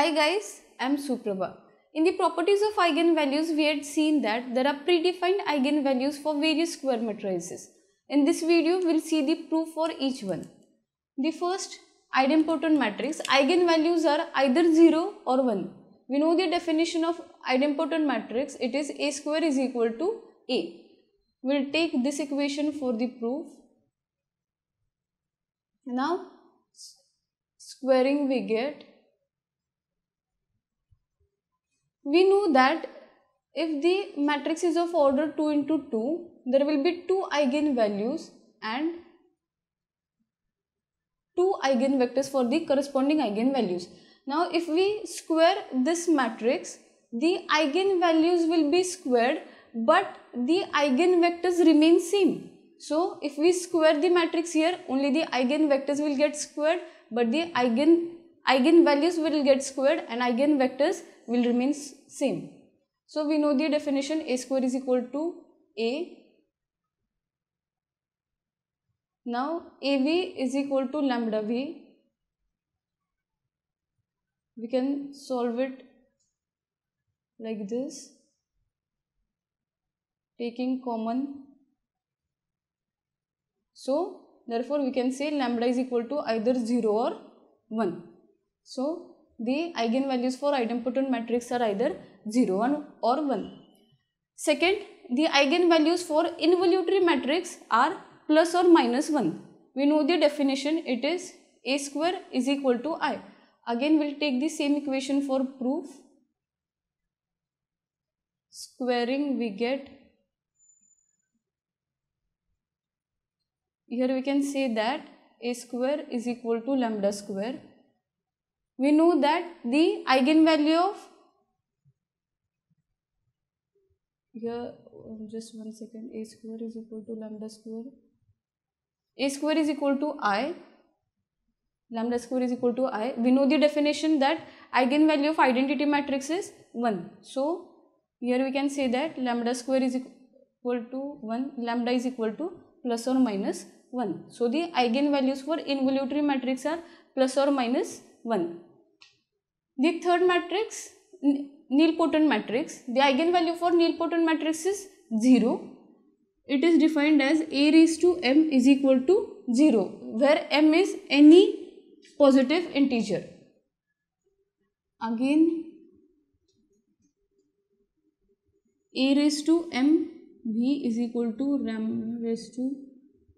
Hi guys, I am Suprabha. In the properties of eigenvalues, we had seen that there are predefined eigenvalues for various square matrices. In this video, we will see the proof for each one. The first idempotent matrix, eigenvalues are either 0 or 1. We know the definition of idempotent matrix, it is A square is equal to A. We will take this equation for the proof. Now, squaring we get we know that if the matrix is of order 2 into 2, there will be 2 eigenvalues and 2 eigenvectors for the corresponding eigenvalues. Now, if we square this matrix, the eigenvalues will be squared but the eigenvectors remain same. So, if we square the matrix here, only the eigenvectors will get squared but the eigen eigenvalues will get squared and eigenvectors will remain same. So we know the definition a square is equal to a. Now AV is equal to lambda V. We can solve it like this taking common. So therefore we can say lambda is equal to either 0 or 1. So, the eigenvalues for idempotent matrix are either 0 or 1. Second, the eigenvalues for involutory matrix are plus or minus 1. We know the definition, it is a square is equal to i. Again, we will take the same equation for proof. Squaring we get, here we can say that a square is equal to lambda square we know that the eigenvalue of here um, just one second a square is equal to lambda square a square is equal to i lambda square is equal to i we know the definition that eigenvalue of identity matrix is 1 so here we can say that lambda square is equal to 1 lambda is equal to plus or minus 1 so the eigenvalues for involuntary matrix are plus or minus 1 the third matrix, nilpotent matrix, the eigenvalue for nilpotent matrix is 0. It is defined as A raised to m is equal to 0, where m is any positive integer. Again, A raised to m v is equal to m raised to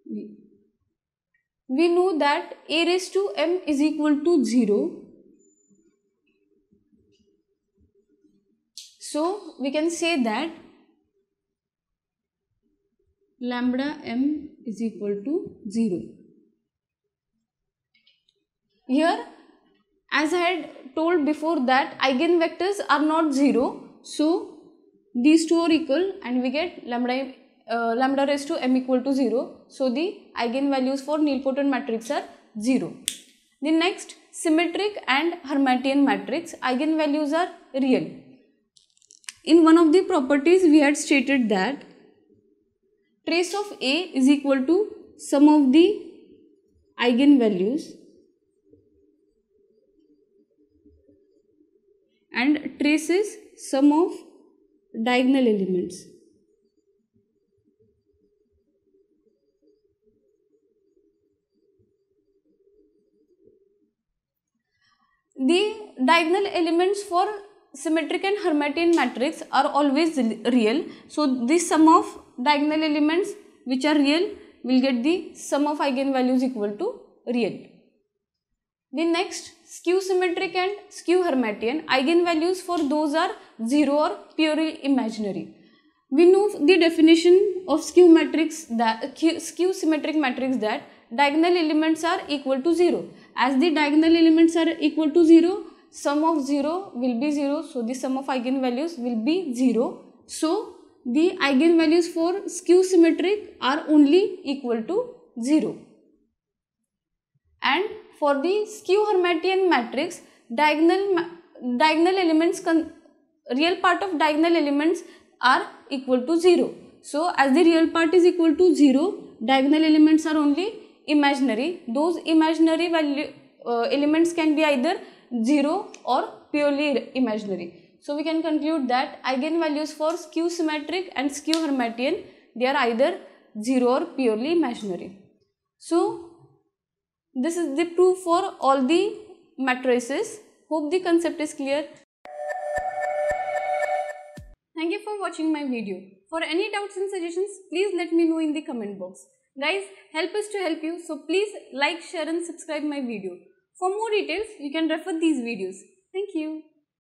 v. We know that A raised to m is equal to 0 So, we can say that lambda m is equal to 0. Here as I had told before that eigenvectors are not 0. So, these two are equal and we get lambda, uh, lambda raised to m equal to 0. So, the eigenvalues for nilpotent matrix are 0. The next symmetric and Hermitian matrix eigenvalues are real in one of the properties we had stated that trace of A is equal to sum of the eigenvalues and trace is sum of diagonal elements. The diagonal elements for symmetric and Hermitian matrix are always real. So this sum of diagonal elements which are real will get the sum of eigenvalues equal to real. The next skew symmetric and skew Hermitian eigenvalues for those are 0 or purely imaginary. We know the definition of skew matrix that skew symmetric matrix that diagonal elements are equal to 0. As the diagonal elements are equal to 0, sum of 0 will be 0. So, the sum of eigenvalues will be 0. So, the eigenvalues for skew symmetric are only equal to 0. And for the skew Hermitian matrix, diagonal, diagonal elements, real part of diagonal elements are equal to 0. So, as the real part is equal to 0, diagonal elements are only imaginary. Those imaginary value uh, elements can be either 0 or purely imaginary. So we can conclude that eigenvalues for skew symmetric and skew Hermitian they are either 0 or purely imaginary. So this is the proof for all the matrices. Hope the concept is clear. Thank you for watching my video. For any doubts and suggestions, please let me know in the comment box. Guys, help us to help you. So please like, share and subscribe my video. For more details, you can refer these videos. Thank you.